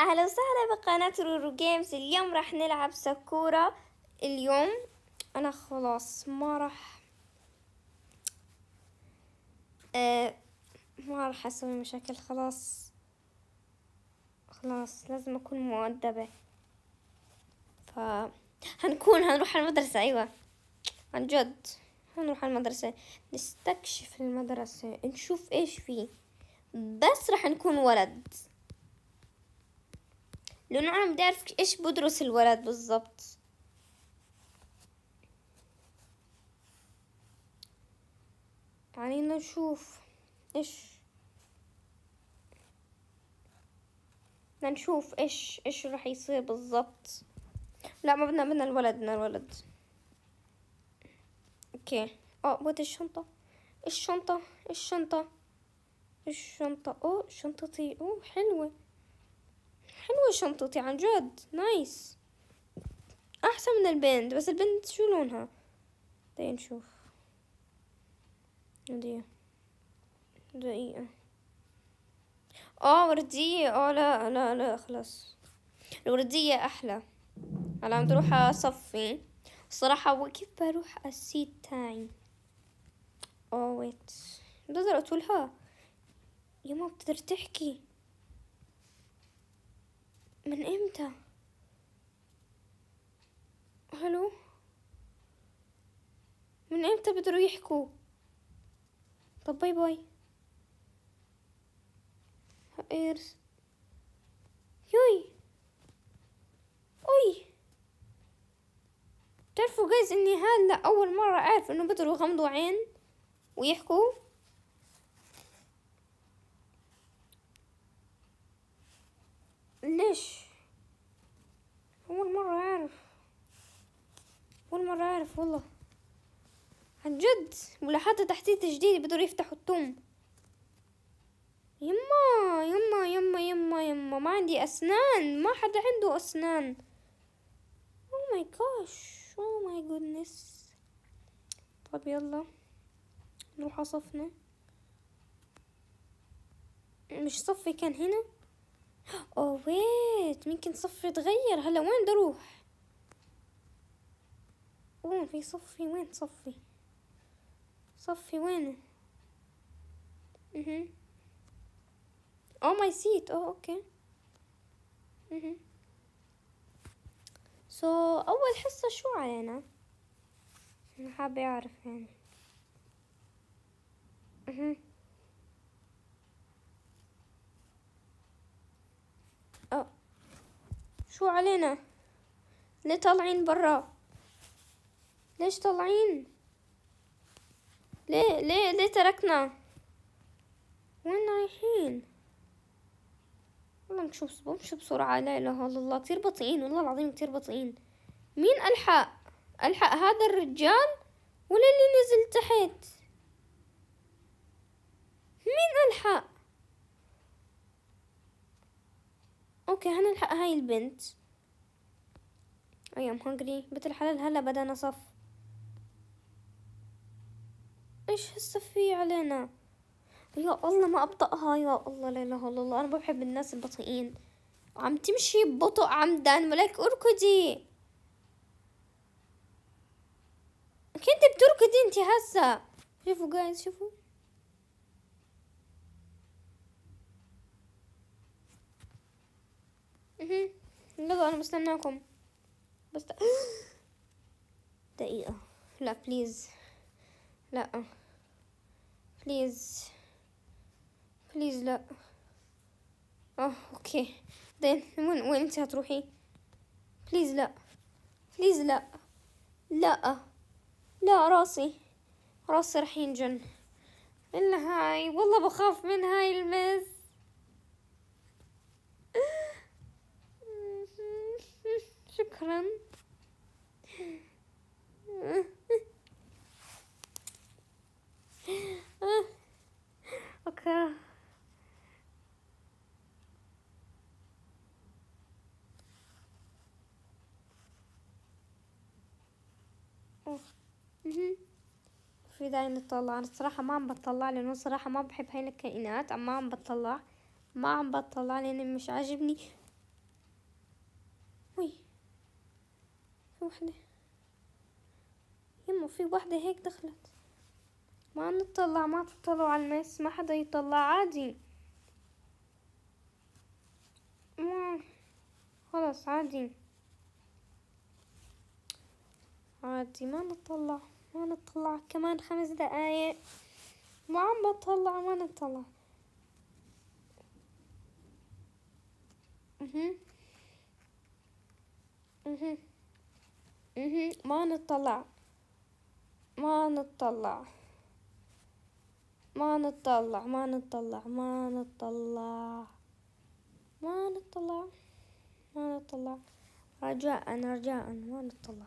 اهلا وسهلا بقناة رورو جيمز اليوم راح نلعب سكورة اليوم انا خلاص ما راح آه، ما راح اسوي مشاكل خلاص خلاص لازم اكون مؤدبة ف هنكون هنروح المدرسة ايوه عن جد هنروح المدرسة نستكشف المدرسة نشوف ايش فيه بس راح نكون ولد لأنه أنا بدي أعرف إيش بدرس الولد بالظبط علينا نشوف إيش نشوف إيش إيش راح يصير بالظبط لا ما بدنا بدنا الولد بدنا الولد اوكي اه بوت الشنطة الشنطة الشنطة الشنطة اوه شنطتي اوه حلوة حلوة شنطتي عن جد نايس احسن من البند بس البند شو لونها دقيقة نشوف دقيقة دقيقة اه وردية اه لا لا لا خلاص الوردية احلى هلا عم بروح اصفي الصراحة وكيف بروح السيت تاعي اه ويت بقدر اطولها يا ما بتقدر تحكي من امتى هلو من امتى بدروا يحكوا طب باي باي ايرز يوي اوي تعرفوا جايز اني هلا اول مرة اعرف انه بدروا يغمضوا عين ويحكوا جد ولا حتى تحديث جديد بدهم يفتحوا التوم يما يما يما يما يما ما عندي أسنان ما حدا عنده أسنان أو ماي جوش أو ماي جودنس طب يلا نروح صفنا مش صفي كان هنا أو oh ويت ممكن صفي تغير هلا وين بدي أروح وين oh، في صفي وين صفي صفي وينه اها او ماي سيت او اوكي اها سو so, اول حصة شو علينا انا حابة اعرف يعني اها oh. شو علينا ليه طالعين برا ليش طالعين ليه ليه ليه تركنا وين رايحين والله نشوف بمشي بسرعة لا إله إلا الله كتير بطيئين والله العظيم كتير بطيئين مين ألحق ألحق هذا الرجال ولا اللي نزل تحت مين ألحق اوكي هنلحق هاي البنت ايام am hungry بنت الحلال هلا بدنا صف ايش هسه في علينا يا الله ما ابطأها يا الله لا اله الا الله انا ما بحب الناس البطيئين عم تمشي ببطء عمدا ملك اركضي كنت بتركضي انت هسه شوفوا جايز شوفوا اها يلا انا بستناكم بس دقيقة لا بليز لا بليز بليز لا اه اوكي دين وين وين انت هتروحي بليز لا بليز لا لا لا راسي راسي راح ينجن الا هاي والله بخاف من هاي المس شكرا في داي نطلع انا الصراحه ما عم بطلع لانه صراحه ما بحب هاي الكائنات اما عم بطلع ما عم بطلع لان مش عاجبني وي في وحده يمه في وحده هيك دخلت ما نطلع ما تطلعوا على المس ما حدا يطلع عادي ما خلاص عادي عادي ما نطلع وانا اطلع كمان خمس دقايق ما عم بطلع ما اطلع ما نطلع ما نطلع ما نطلع ما نطلع ما نطلع ما نطلع ما نطلع رجاء رجاء ما نطلع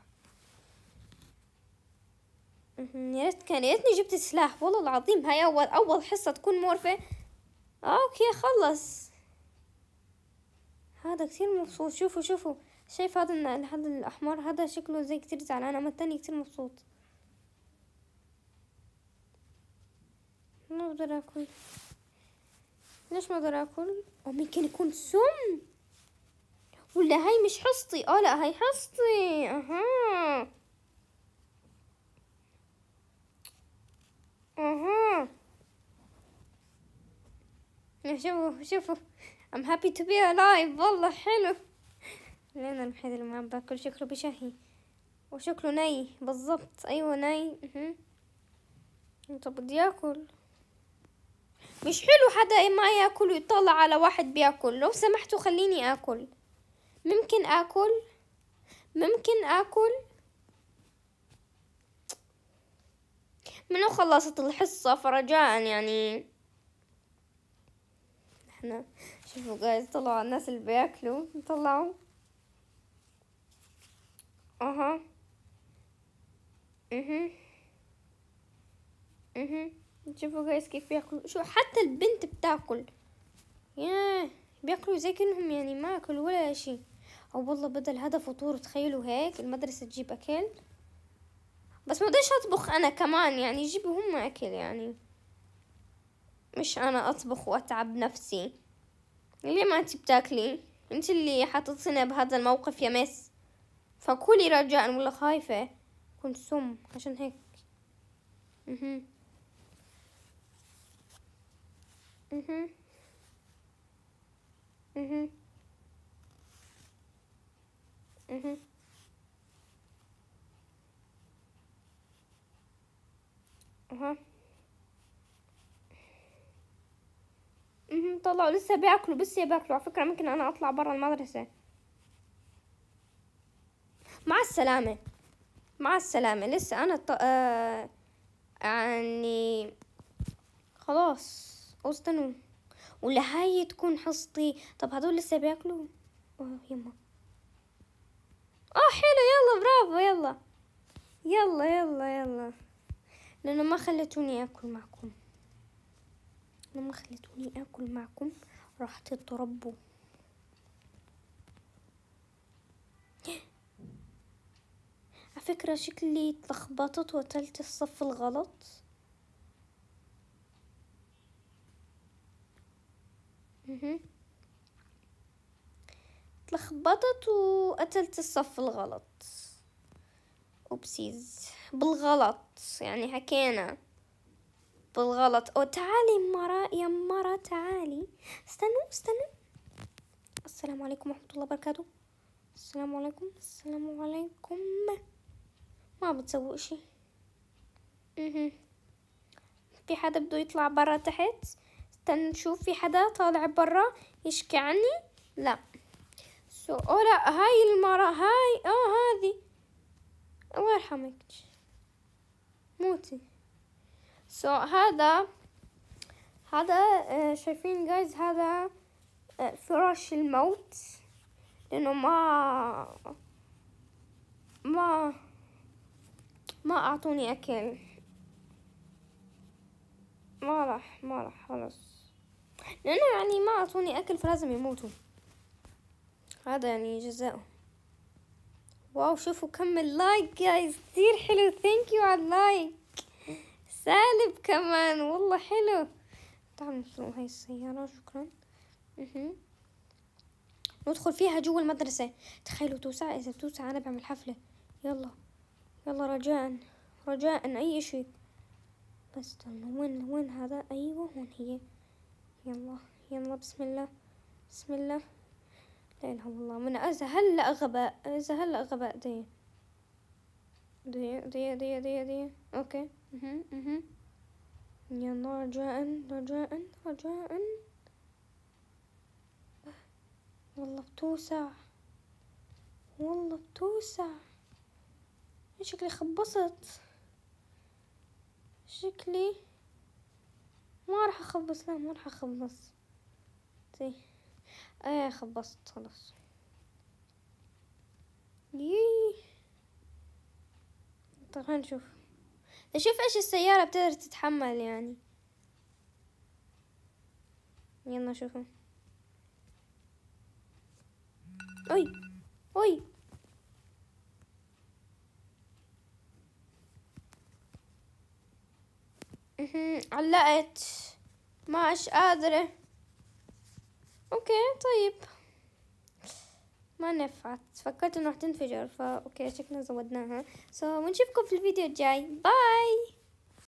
يا ريت كان يا ريتني جبت سلاح والله العظيم هاي اول اول حصة تكون مورفة اوكي خلص هذا كتير مبسوط شوفوا شوفوا شايف هذا هذا الاحمر هذا شكله زي كتير زعلان اما التاني كتير مبسوط ما بقدر اكل ليش ما اقدر اكل او ممكن يكون سم ولا هاي مش حصتي اه لا هاي حصتي اها شوفوا شوفوا I'm happy to be alive والله حلو لين المحيط اللي ما باكل شكله بشهي وشكله ني بالظبط ايوه ني طب بدي ياكل مش حلو حدا إيه ما ياكل ويطلع على واحد بياكل لو سمحتوا خليني اكل ممكن اكل ممكن اكل منو خلصت الحصة فرجاء يعني احنا شوفوا جايز طلعوا على الناس اللي بياكلوا طلعوا اها اها اها شوفوا جايز كيف بياكلوا شو حتى البنت بتاكل ياه بياكلوا زي كأنهم يعني ما اكلوا ولا شيء او والله بدل هذا فطور تخيلوا هيك المدرسة تجيب اكل بس ما بديش اطبخ انا كمان يعني يجيبوا هم اكل يعني مش أنا أطبخ وأتعب نفسي ليه ما أنت بتاكلي أنت اللي حطيتينا بهذا الموقف يا مس فكولي رجاء ولا خايفة كنت سم عشان هيك مهم. اها مهم. مهم. uh طلعوا لسه بياكلوا بس بياكلوا على فكرة ممكن أنا أطلع برا المدرسة مع السلامة مع السلامة لسه أنا ط... آه... يعني خلاص استنوا ولهاي تكون حصتي طب هذول لسه بياكلوا اه يما اه حلو يلا برافو يلا يلا يلا يلا لأنه ما خليتوني أكل معكم ما خلتوني اكل معكم راحت تربوا على فكرة شكلي اتلخبطت وتلت الصف الغلط اتلخبطت وقتلت الصف الغلط اوبسيز بالغلط يعني حكينا بالغلط أو تعالي مرة يا مرة تعالي استنوا استنوا السلام عليكم ورحمة الله وبركاته السلام عليكم السلام عليكم ما بتسوقش اها في حدا بده يطلع برا تحت استنى نشوف في حدا طالع برا يشكي عني لا سو او لا هاي المرة هاي اه هذي الله يرحمك موتي سو so, هذا هذا آه، شايفين جايز هذا آه، فراش الموت لانه ما ما ما اعطوني اكل ما راح ما راح خلاص لانه يعني ما اعطوني اكل فلازم يموتوا هذا يعني جزاؤه واو شوفوا كم اللايك جايز كتير حلو ثانك يو على اللايك سالب كمان والله حلو تعال نسوق هاي السيارة شكرا ندخل فيها جوا المدرسة تخيلوا توسع إذا بتوسع أنا بعمل حفلة يلا يلا رجاء رجاء أي شيء بس استنى وين وين هذا أيوة هون هي يلا يلا بسم الله بسم الله لا إله إلا الله من إذا هلا غباء إذا هلا غباء دين دقيقة دقيقة دقيقة دقيقة اوكي اها اها يلا رجاء رجاء رجاء والله بتوسع والله بتوسع شكلي خبصت شكلي ما راح اخبص لا ما راح اخبص زي ايه خبصت خلاص ييه طيب خلينا نشوف نشوف ايش السيارة بتقدر تتحمل يعني يلا نشوفه اوي اوي علقت ماش قادرة اوكي طيب ما نفعت فكرت انه تنفجر فا اوكي شكلنا زودناها سو so, ونشوفكم في الفيديو الجاي باي